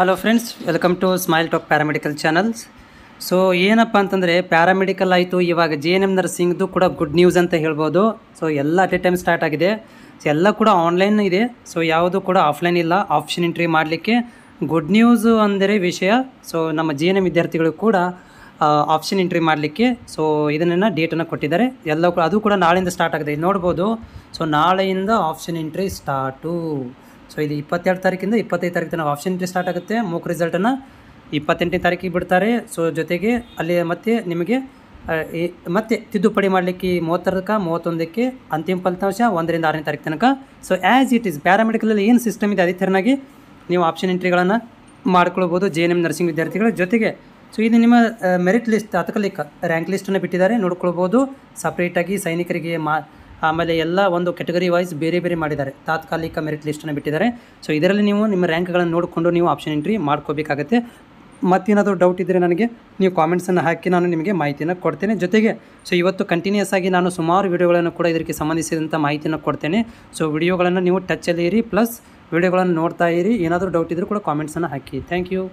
hello friends welcome to smile talk paramedical channels so ಏನಪ್ಪ ಅಂತಂದರೆ paramedical ಆಯಿತು ಇವಾಗ ಜೆ ಎನ್ ಎಮ್ ನರ್ಸಿಂಗ್ದು ಕೂಡ ಗುಡ್ ನ್ಯೂಸ್ ಅಂತ ಹೇಳ್ಬೋದು ಸೊ ಎಲ್ಲ ಅಟ್ ಎ ಟೈಮ್ ಸ್ಟಾರ್ಟ್ ಆಗಿದೆ ಸೊ ಎಲ್ಲ ಕೂಡ ಆನ್ಲೈನ್ ಇದೆ ಸೊ ಯಾವುದು ಕೂಡ ಆಫ್ಲೈನ್ ಇಲ್ಲ ಆಪ್ಷನ್ ಎಂಟ್ರಿ ಮಾಡಲಿಕ್ಕೆ ಗುಡ್ ನ್ಯೂಸು ಅಂದರೆ ವಿಷಯ ಸೊ ನಮ್ಮ ಜೆ ಎನ್ ಎಮ್ ವಿದ್ಯಾರ್ಥಿಗಳು ಕೂಡ ಆಪ್ಷನ್ ಎಂಟ್ರಿ ಮಾಡಲಿಕ್ಕೆ ಸೊ ಇದನ್ನು ಡೇಟನ್ನು ಕೊಟ್ಟಿದ್ದಾರೆ ಎಲ್ಲ ಅದು ಕೂಡ ನಾಳೆಯಿಂದ ಸ್ಟಾರ್ಟ್ ಆಗಿದೆ ನೋಡ್ಬೋದು ಸೊ ನಾಳೆಯಿಂದ ಆಪ್ಷನ್ ಎಂಟ್ರಿ ಸ್ಟಾರ್ಟು ಸೊ ಇದು ಇಪ್ಪತ್ತೆರಡು ತಾರೀಕಿಂದ ಇಪ್ಪತ್ತೈದು ತಾರೀಕು ತನಕ ಆಪ್ಷನ್ ಟೆಸ್ಟ್ ಸ್ಟಾರ್ಟ್ ಆಗುತ್ತೆ ಮೂಕ್ ರಿಸಲ್ಟನ್ನು ಇಪ್ಪತ್ತೆಂಟನೇ ತಾರೀಕಿಗೆ ಬಿಡ್ತಾರೆ ಸೊ ಜೊತೆಗೆ ಅಲ್ಲಿ ಮತ್ತೆ ನಿಮಗೆ ಮತ್ತೆ ತಿದ್ದುಪಡಿ ಮಾಡಲಿಕ್ಕೆ ಮೂವತ್ತಾರಕ ಮೂವತ್ತೊಂದಕ್ಕೆ ಅಂತಿಮ ಫಲಿತಾಂಶ ಒಂದರಿಂದ ಆರನೇ ತಾರೀಕು ತನಕ ಸೊ ಆ್ಯಸ್ ಇಟ್ ಈಸ್ ಪ್ಯಾರಾಮೆಡಿಕಲಲ್ಲಿ ಏನು ಸಿಸ್ಟಮ್ ಇದೆ ಅದೇ ಥರನಾಗಿ ನೀವು ಆಪ್ಷನ್ ಎಂಟ್ರಿಗಳನ್ನು ಮಾಡ್ಕೊಳ್ಬೋದು ಜೆ ಎನ್ ಎಮ್ ನರ್ಸಿಂಗ್ ವಿದ್ಯಾರ್ಥಿಗಳ ಜೊತೆಗೆ ಸೊ ಇದು ನಿಮ್ಮ ಮೆರಿಟ್ ಲಿಸ್ಟ್ ಅಥಕಲಿಕ್ ರ್ಯಾಂಕ್ ಲಿಸ್ಟನ್ನು ಬಿಟ್ಟಿದ್ದಾರೆ ನೋಡ್ಕೊಳ್ಬೋದು ಸಪ್ರೇಟಾಗಿ ಸೈನಿಕರಿಗೆ ಮಾ ಆಮೇಲೆ ಎಲ್ಲ ಒಂದು ಕೆಟಗರಿ ವೈಸ್ ಬೇರೆ ಬೇರೆ ಮಾಡಿದ್ದಾರೆ ತಾತ್ಕಾಲಿಕ ಮೆರಿಟ್ ಲಿಸ್ಟನ್ನು ಬಿಟ್ಟಿದ್ದಾರೆ ಸೊ ಇದರಲ್ಲಿ ನೀವು ನಿಮ್ಮ ರ್ಯಾಂಕ್ಗಳನ್ನು ನೋಡಿಕೊಂಡು ನೀವು ಆಪ್ಷನ್ ಎಂಟ್ರಿ ಮಾಡ್ಕೋಬೇಕಾಗತ್ತೆ ಮತ್ತೇನಾದರೂ ಡೌಟ್ ಇದ್ದರೆ ನನಗೆ ನೀವು ಕಾಮೆಂಟ್ಸನ್ನು ಹಾಕಿ ನಾನು ನಿಮಗೆ ಮಾಹಿತಿಯನ್ನು ಕೊಡ್ತೇನೆ ಜೊತೆಗೆ ಸೊ ಇವತ್ತು ಕಂಟಿನ್ಯೂಸ್ ಆಗಿ ನಾನು ಸುಮಾರು ವಿಡಿಯೋಗಳನ್ನು ಕೂಡ ಇದಕ್ಕೆ ಸಂಬಂಧಿಸಿದಂಥ ಮಾಹಿತಿಯನ್ನು ಕೊಡ್ತೇನೆ ಸೊ ವಿಡಿಯೋಗಳನ್ನು ನೀವು ಟಚ್ಚಲ್ಲಿ ಇರಿ ಪ್ಲಸ್ ವಿಡಿಯೋಗಳನ್ನು ನೋಡ್ತಾ ಇರಿ ಏನಾದರೂ ಡೌಟ್ ಇದ್ದರೂ ಕೂಡ ಕಾಮೆಂಟ್ಸನ್ನು ಹಾಕಿ ಥ್ಯಾಂಕ್ ಯು